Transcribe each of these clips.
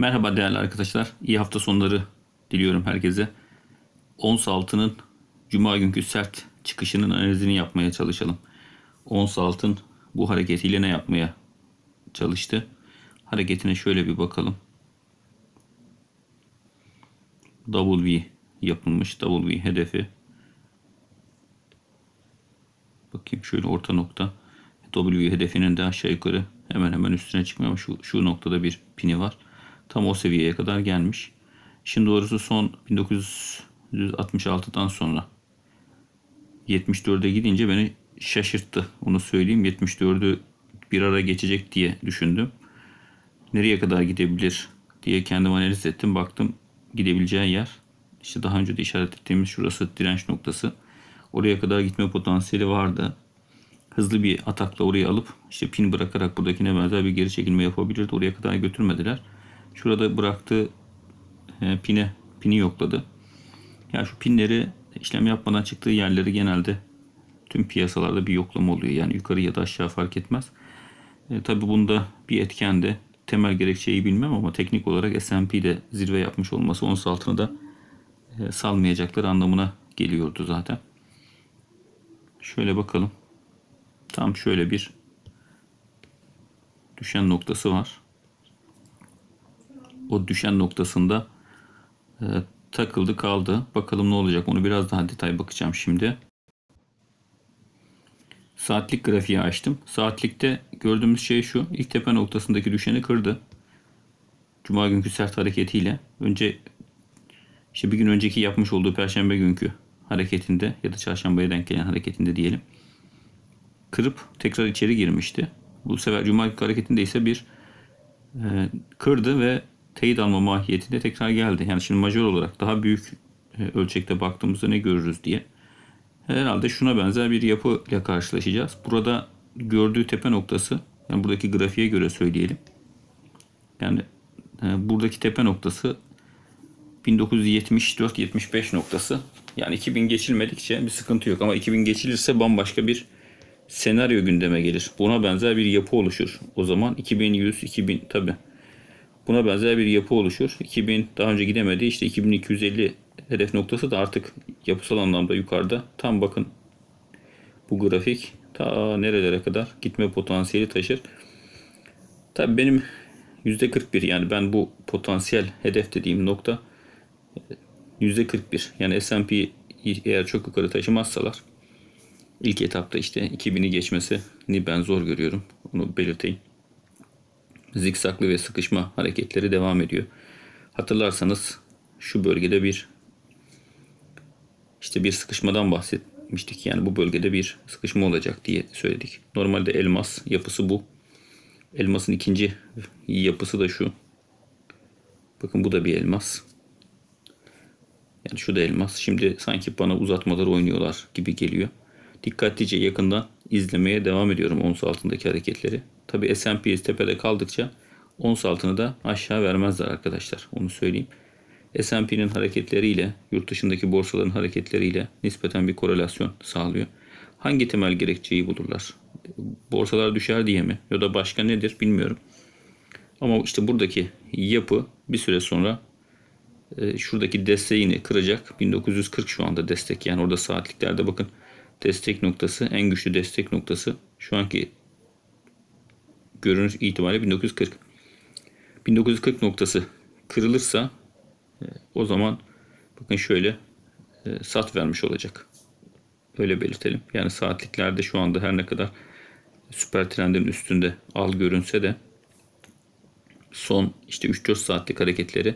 Merhaba değerli arkadaşlar. İyi hafta sonları diliyorum herkese. Ons altının cuma günkü sert çıkışının analizini yapmaya çalışalım. Ons altın bu hareketiyle ne yapmaya çalıştı? Hareketine şöyle bir bakalım. W yapılmış. W hedefi. Bakayım şöyle orta nokta. W hedefinin de aşağı yukarı hemen hemen üstüne çıkmıyor ama şu, şu noktada bir pini var tam o seviyeye kadar gelmiş. Şimdi doğrusu son 1966'dan sonra 74'e gidince beni şaşırttı. Onu söyleyeyim 74'ü bir ara geçecek diye düşündüm. Nereye kadar gidebilir diye kendim analiz ettim. Baktım gidebileceği yer işte daha önce de işaret ettiğimiz şurası direnç noktası. Oraya kadar gitme potansiyeli vardı. Hızlı bir atakla orayı alıp işte pin bırakarak buradakine benzer bir geri çekilme yapabilirdi. Oraya kadar götürmediler şurada bıraktığı e, pine pini yokladı. Yani şu pinleri işlem yapmadan çıktığı yerleri genelde tüm piyasalarda bir yoklama oluyor. Yani yukarı ya da aşağı fark etmez. E, Tabi bunda bir etken de temel gerekçeyi bilmem ama teknik olarak S&P'de zirve yapmış olması ons altını da e, salmayacakları anlamına geliyordu zaten. Şöyle bakalım. Tam şöyle bir düşen noktası var o düşen noktasında e, takıldı kaldı. Bakalım ne olacak onu biraz daha detay bakacağım şimdi. Saatlik grafiği açtım. Saatlikte gördüğümüz şey şu. İlk tepe noktasındaki düşeni kırdı. Cuma günkü sert hareketiyle. Önce işte bir gün önceki yapmış olduğu perşembe günkü hareketinde ya da çarşambaya denk gelen hareketinde diyelim. Kırıp tekrar içeri girmişti. Bu sefer cuma hareketinde ise bir e, kırdı ve teyit alma mahiyetinde tekrar geldi. Yani şimdi major olarak daha büyük e, ölçekte baktığımızda ne görürüz diye. Herhalde şuna benzer bir yapı ile karşılaşacağız. Burada gördüğü tepe noktası, yani buradaki grafiğe göre söyleyelim. Yani e, buradaki tepe noktası 1974-75 noktası. Yani 2000 geçilmedikçe bir sıkıntı yok ama 2000 geçilirse bambaşka bir senaryo gündeme gelir. Buna benzer bir yapı oluşur. O zaman 2100-2000 tabi buna benzer bir yapı oluşur. 2000 daha önce gidemedi. İşte 2250 hedef noktası da artık yapısal anlamda yukarıda. Tam bakın bu grafik ta nerelere kadar gitme potansiyeli taşır. Tabii benim %41 yani ben bu potansiyel hedef dediğim nokta %41 e, yani S&P eğer çok yukarı taşımazsalar ilk etapta işte 2000'i geçmesini ben zor görüyorum. Onu belirteyim zikzaklı ve sıkışma hareketleri devam ediyor. Hatırlarsanız şu bölgede bir işte bir sıkışmadan bahsetmiştik. Yani bu bölgede bir sıkışma olacak diye söyledik. Normalde elmas yapısı bu. Elmasın ikinci yapısı da şu. Bakın bu da bir elmas. Yani şu da elmas. Şimdi sanki bana uzatmaları oynuyorlar gibi geliyor. Dikkatlice yakından izlemeye devam ediyorum ons altındaki hareketleri. Tabi S&P'yiz tepede kaldıkça ons altını da aşağı vermezler arkadaşlar. Onu söyleyeyim. S&P'nin hareketleriyle, yurt dışındaki borsaların hareketleriyle nispeten bir korelasyon sağlıyor. Hangi temel gerekçeyi bulurlar? Borsalar düşer diye mi? Ya da başka nedir bilmiyorum. Ama işte buradaki yapı bir süre sonra e, şuradaki desteğini kıracak. 1940 şu anda destek yani orada saatliklerde bakın destek noktası en güçlü destek noktası şu anki görünüş itibariyle 1940. 1940 noktası kırılırsa e, o zaman bakın şöyle e, sat vermiş olacak. Öyle belirtelim. Yani saatliklerde şu anda her ne kadar süper trendin üstünde al görünse de son işte 3-4 saatlik hareketleri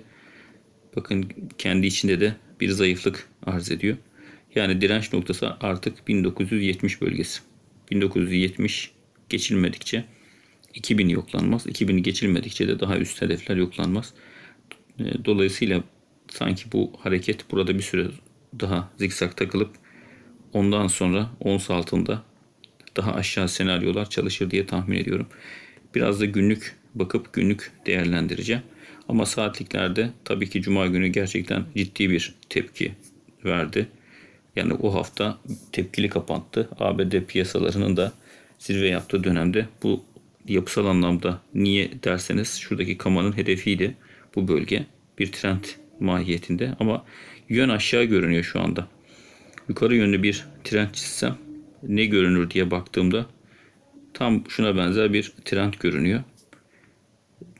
bakın kendi içinde de bir zayıflık arz ediyor. Yani direnç noktası artık 1970 bölgesi. 1970 geçilmedikçe 2000 yoklanmaz. 2000'i geçilmedikçe de daha üst hedefler yoklanmaz. E, dolayısıyla sanki bu hareket burada bir süre daha zikzak takılıp ondan sonra ons altında daha aşağı senaryolar çalışır diye tahmin ediyorum. Biraz da günlük bakıp günlük değerlendireceğim. Ama saatliklerde tabii ki cuma günü gerçekten ciddi bir tepki verdi. Yani o hafta tepkili kapattı. ABD piyasalarının da zirve yaptığı dönemde bu yapısal anlamda niye derseniz şuradaki kamanın hedefiydi bu bölge. Bir trend mahiyetinde ama yön aşağı görünüyor şu anda. Yukarı yönlü bir trend çizsem ne görünür diye baktığımda tam şuna benzer bir trend görünüyor.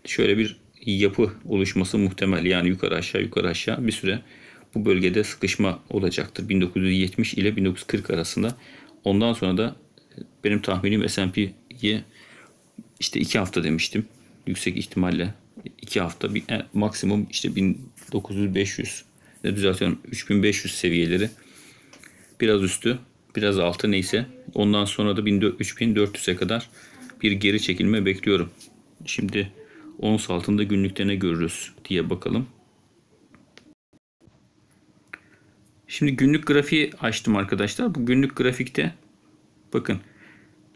Şöyle bir yapı oluşması muhtemel. Yani yukarı aşağı yukarı aşağı bir süre bu bölgede sıkışma olacaktır. 1970 ile 1940 arasında. Ondan sonra da benim tahminim S&P'ye işte iki hafta demiştim. Yüksek ihtimalle iki hafta bir, yani maksimum işte 1900 ne düzeltiyorum 3500 seviyeleri biraz üstü biraz altı neyse ondan sonra da 3400'e kadar bir geri çekilme bekliyorum. Şimdi ons altında günlükte ne görürüz diye bakalım. Şimdi günlük grafiği açtım arkadaşlar. Bu günlük grafikte bakın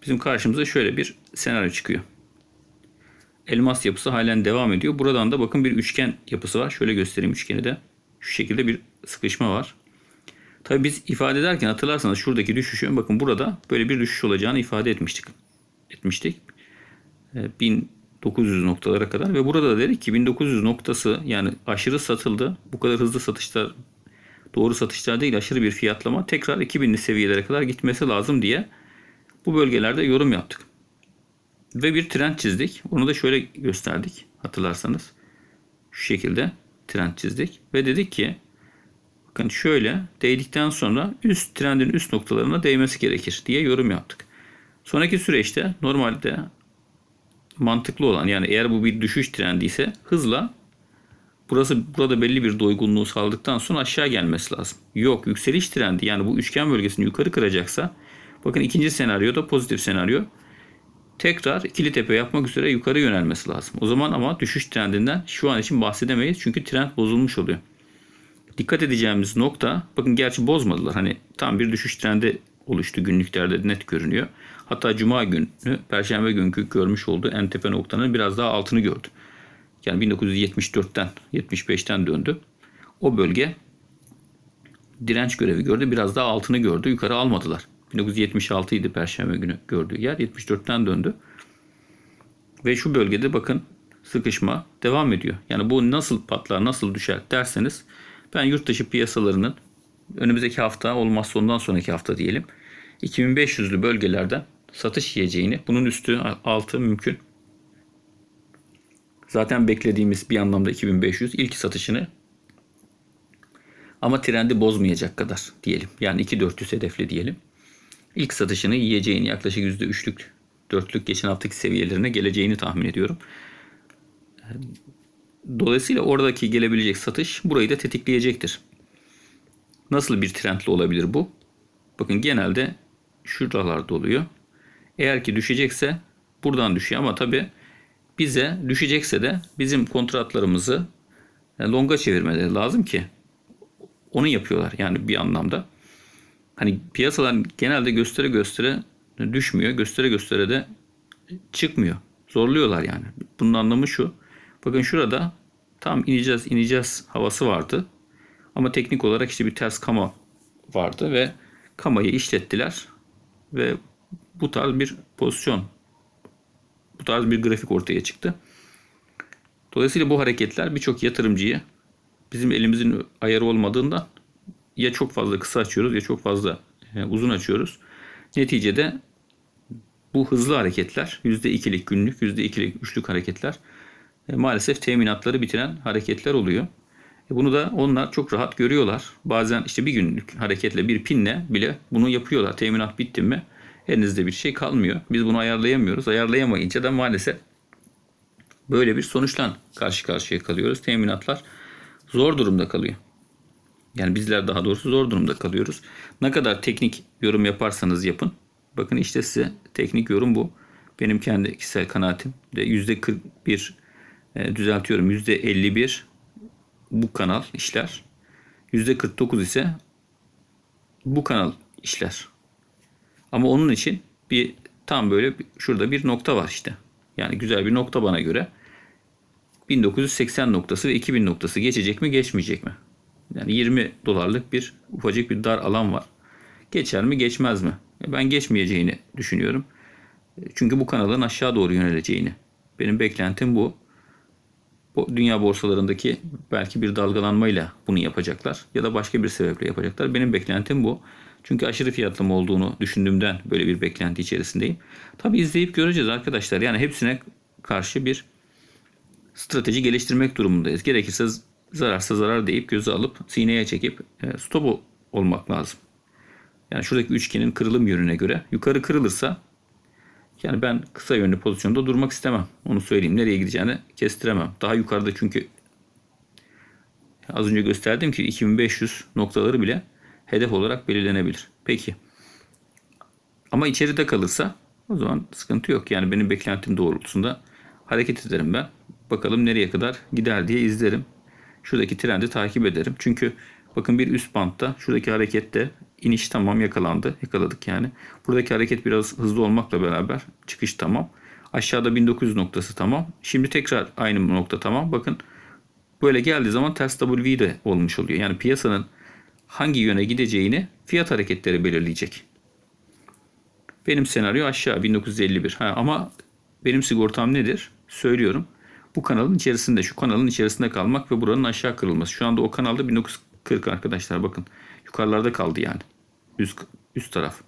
bizim karşımıza şöyle bir senaryo çıkıyor elmas yapısı halen devam ediyor. Buradan da bakın bir üçgen yapısı var. Şöyle göstereyim üçgeni de. Şu şekilde bir sıkışma var. Tabi biz ifade ederken hatırlarsanız şuradaki düşüşü bakın burada böyle bir düşüş olacağını ifade etmiştik. Etmiştik. 1900 ee, noktalara kadar ve burada da dedik ki 1900 noktası yani aşırı satıldı. Bu kadar hızlı satışlar doğru satışlar değil aşırı bir fiyatlama tekrar 2000'li seviyelere kadar gitmesi lazım diye bu bölgelerde yorum yaptık. Ve bir trend çizdik. Onu da şöyle gösterdik hatırlarsanız. Şu şekilde trend çizdik. Ve dedik ki bakın şöyle değdikten sonra üst trendin üst noktalarına değmesi gerekir diye yorum yaptık. Sonraki süreçte normalde mantıklı olan yani eğer bu bir düşüş trendi ise hızla burası burada belli bir doygunluğu sağladıktan sonra aşağı gelmesi lazım. Yok yükseliş trendi yani bu üçgen bölgesini yukarı kıracaksa bakın ikinci senaryo da pozitif senaryo tekrar ikili tepe yapmak üzere yukarı yönelmesi lazım. O zaman ama düşüş trendinden şu an için bahsedemeyiz. Çünkü trend bozulmuş oluyor. Dikkat edeceğimiz nokta bakın gerçi bozmadılar. Hani tam bir düşüş trendi oluştu günlüklerde net görünüyor. Hatta cuma günü perşembe günkü görmüş olduğu en tepe noktanın biraz daha altını gördü. Yani 1974'ten 75'ten döndü. O bölge direnç görevi gördü. Biraz daha altını gördü. Yukarı almadılar. 1976 idi Perşembe günü gördüğü yer. 74'ten döndü. Ve şu bölgede bakın sıkışma devam ediyor. Yani bu nasıl patlar, nasıl düşer derseniz ben yurt dışı piyasalarının önümüzdeki hafta olmazsa ondan sonraki hafta diyelim 2500'lü bölgelerden satış yiyeceğini bunun üstü altı mümkün. Zaten beklediğimiz bir anlamda 2500 ilk satışını ama trendi bozmayacak kadar diyelim. Yani 2400 hedefli diyelim ilk satışını yiyeceğini yaklaşık %3'lük 4'lük geçen haftaki seviyelerine geleceğini tahmin ediyorum. Dolayısıyla oradaki gelebilecek satış burayı da tetikleyecektir. Nasıl bir trendli olabilir bu? Bakın genelde şuralarda oluyor. Eğer ki düşecekse buradan düşüyor ama tabi bize düşecekse de bizim kontratlarımızı longa çevirmeleri lazım ki onu yapıyorlar yani bir anlamda hani piyasalar genelde göstere göstere düşmüyor. Göstere göstere de çıkmıyor. Zorluyorlar yani. Bunun anlamı şu. Bakın şurada tam ineceğiz ineceğiz havası vardı. Ama teknik olarak işte bir ters kama vardı ve kamayı işlettiler ve bu tarz bir pozisyon bu tarz bir grafik ortaya çıktı. Dolayısıyla bu hareketler birçok yatırımcıyı bizim elimizin ayarı olmadığında ya çok fazla kısa açıyoruz ya çok fazla e, uzun açıyoruz. Neticede bu hızlı hareketler %2'lik günlük, %2'lik üçlük hareketler e, maalesef teminatları bitiren hareketler oluyor. E, bunu da onlar çok rahat görüyorlar. Bazen işte bir günlük hareketle bir pinle bile bunu yapıyorlar. Teminat bitti mi elinizde bir şey kalmıyor. Biz bunu ayarlayamıyoruz. Ayarlayamayınca da maalesef böyle bir sonuçla karşı karşıya kalıyoruz. Teminatlar zor durumda kalıyor. Yani bizler daha doğrusu zor durumda kalıyoruz. Ne kadar teknik yorum yaparsanız yapın. Bakın işte size teknik yorum bu. Benim kendi kişisel kanaatim de %41 e, düzeltiyorum. %51 bu kanal işler. %49 ise bu kanal işler. Ama onun için bir tam böyle şurada bir nokta var işte. Yani güzel bir nokta bana göre. 1980 noktası ve 2000 noktası geçecek mi geçmeyecek mi? Yani 20 dolarlık bir ufacık bir dar alan var. Geçer mi geçmez mi? E, ben geçmeyeceğini düşünüyorum. E, çünkü bu kanalın aşağı doğru yöneleceğini. Benim beklentim bu. Bu dünya borsalarındaki belki bir dalgalanmayla bunu yapacaklar ya da başka bir sebeple yapacaklar. Benim beklentim bu. Çünkü aşırı fiyatlama olduğunu düşündüğümden böyle bir beklenti içerisindeyim. Tabi izleyip göreceğiz arkadaşlar. Yani hepsine karşı bir strateji geliştirmek durumundayız. Gerekirse zararsa zarar deyip gözü alıp sineye çekip e, stop olmak lazım. Yani şuradaki üçgenin kırılım yönüne göre yukarı kırılırsa yani ben kısa yönlü pozisyonda durmak istemem. Onu söyleyeyim. Nereye gideceğini kestiremem. Daha yukarıda çünkü az önce gösterdim ki 2500 noktaları bile hedef olarak belirlenebilir. Peki. Ama içeride kalırsa o zaman sıkıntı yok. Yani benim beklentim doğrultusunda hareket ederim ben. Bakalım nereye kadar gider diye izlerim şuradaki trendi takip ederim. Çünkü bakın bir üst bantta şuradaki harekette iniş tamam yakalandı. Yakaladık yani. Buradaki hareket biraz hızlı olmakla beraber çıkış tamam. Aşağıda 1900 noktası tamam. Şimdi tekrar aynı nokta tamam. Bakın böyle geldiği zaman ters W de olmuş oluyor. Yani piyasanın hangi yöne gideceğini fiyat hareketleri belirleyecek. Benim senaryo aşağı 1951. Ha, ama benim sigortam nedir? Söylüyorum bu kanalın içerisinde, şu kanalın içerisinde kalmak ve buranın aşağı kırılması. Şu anda o kanalda 1940 arkadaşlar bakın. Yukarılarda kaldı yani. Üst, üst taraf.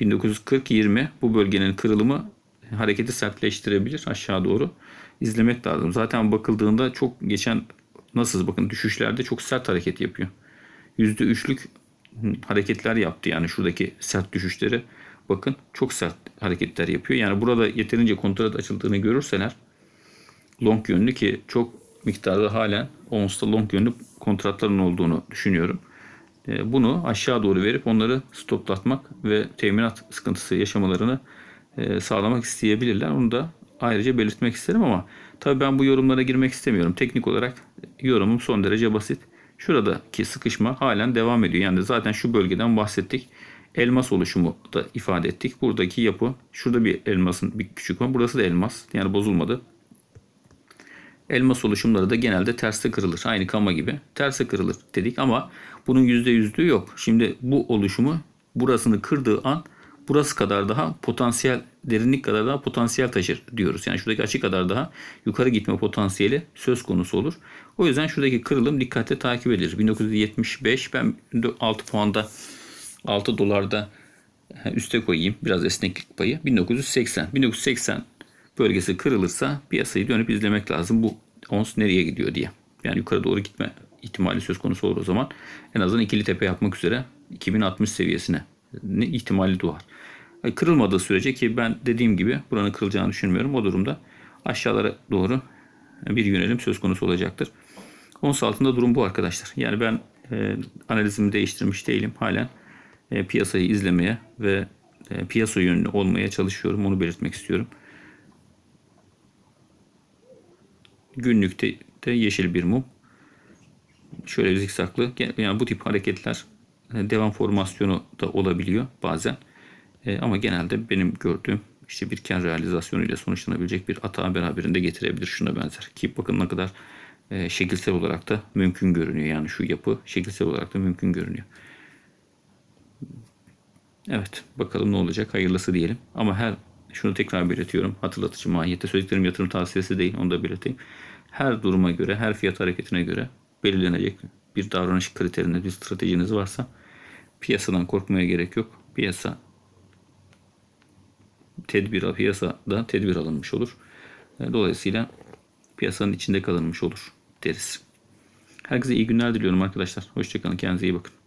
1940-20 bu bölgenin kırılımı hareketi sertleştirebilir aşağı doğru. izlemek lazım. Zaten bakıldığında çok geçen nasıl bakın düşüşlerde çok sert hareket yapıyor. %3'lük hareketler yaptı yani şuradaki sert düşüşleri. Bakın çok sert hareketler yapıyor. Yani burada yeterince kontrat açıldığını görürseler long yönlü ki çok miktarda halen onsta long yönlü kontratların olduğunu düşünüyorum. E, bunu aşağı doğru verip onları stoplatmak ve teminat sıkıntısı yaşamalarını e, sağlamak isteyebilirler. Onu da ayrıca belirtmek isterim ama tabi ben bu yorumlara girmek istemiyorum. Teknik olarak yorumum son derece basit. Şuradaki sıkışma halen devam ediyor. Yani zaten şu bölgeden bahsettik. Elmas oluşumu da ifade ettik. Buradaki yapı, şurada bir elmasın bir küçük var. Burası da elmas. Yani bozulmadı. Elmas oluşumları da genelde terste kırılır. Aynı kama gibi terse kırılır dedik ama bunun %100'lüğü yok. Şimdi bu oluşumu burasını kırdığı an burası kadar daha potansiyel derinlik kadar daha potansiyel taşır diyoruz. Yani şuradaki açı kadar daha yukarı gitme potansiyeli söz konusu olur. O yüzden şuradaki kırılım dikkatle takip edilir. 1975 ben 6 puanda 6 dolarda üste koyayım biraz esneklik payı. 1980. 1980 bölgesi kırılırsa piyasayı dönüp izlemek lazım. Bu ons nereye gidiyor diye. Yani yukarı doğru gitme ihtimali söz konusu olur o zaman. En azından ikili tepe yapmak üzere 2060 seviyesine ihtimali doğar. E, kırılmadığı sürece ki ben dediğim gibi buranın kırılacağını düşünmüyorum. O durumda aşağılara doğru bir yönelim söz konusu olacaktır. Ons altında durum bu arkadaşlar. Yani ben e, analizimi değiştirmiş değilim. Halen e, piyasayı izlemeye ve e, piyasa yönlü olmaya çalışıyorum. Onu belirtmek istiyorum. Günlükte de yeşil bir mum. Şöyle zikzaklı. Yani bu tip hareketler e, devam formasyonu da olabiliyor bazen. E, ama genelde benim gördüğüm işte bir ken realizasyonu ile sonuçlanabilecek bir atağı beraberinde getirebilir şuna benzer. Ki bakın ne kadar e, şekilsel olarak da mümkün görünüyor. Yani şu yapı şekilsel olarak da mümkün görünüyor. Evet bakalım ne olacak hayırlısı diyelim. Ama her şunu tekrar belirtiyorum. Hatırlatıcı mahiyette söylediklerim yatırım tavsiyesi değil. Onu da belirteyim. Her duruma göre, her fiyat hareketine göre belirlenecek bir davranış kriterinde bir stratejiniz varsa piyasadan korkmaya gerek yok. Piyasa tedbir al piyasada tedbir alınmış olur. E, dolayısıyla piyasanın içinde kalınmış olur deriz. Herkese iyi günler diliyorum arkadaşlar. Hoşçakalın. Kendinize iyi bakın.